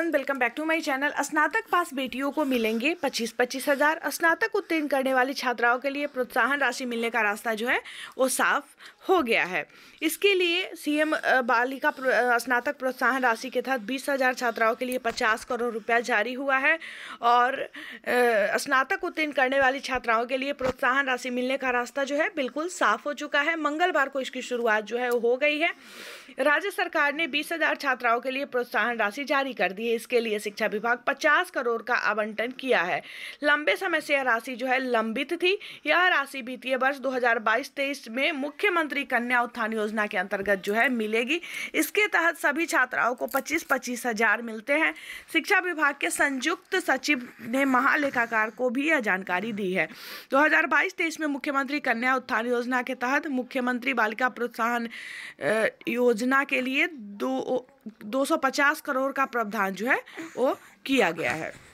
everyone welcome back to my channel स्नातक pass बेटियों को मिलेंगे पच्चीस पच्चीस हज़ार स्नातक उत्तीर्ण करने वाली छात्राओं के लिए प्रोत्साहन राशि मिलने का रास्ता जो है वो साफ हो गया है इसके लिए सीएम बालिका स्नातक प्रोत्साहन राशि के तहत बीस हज़ार छात्राओं के लिए पचास करोड़ रुपया जारी हुआ है और स्नातक उत्तीर्ण करने वाली छात्राओं के लिए प्रोत्साहन राशि मिलने का रास्ता जो है बिल्कुल साफ हो चुका है मंगलवार को इसकी शुरुआत जो है वो हो गई है राज्य सरकार ने बीस छात्राओं के लिए प्रोत्साहन राशि जारी कर दी है इसके लिए शिक्षा विभाग पचास करोड़ का आवंटन किया है लंबे समय से यह राशि जो है लंबित थी यह राशि वित्तीय वर्ष 2022-23 में मुख्यमंत्री कन्या उत्थान योजना के अंतर्गत जो है मिलेगी इसके तहत सभी छात्राओं को पच्चीस पच्चीस हजार मिलते हैं शिक्षा विभाग के संयुक्त सचिव ने महालेखाकार को भी यह जानकारी दी है दो हजार में मुख्यमंत्री कन्या उत्थान योजना के तहत मुख्यमंत्री बालिका प्रोत्साहन योजना के लिए दो दो सौ पचास करोड़ का प्रावधान जो है वो किया गया है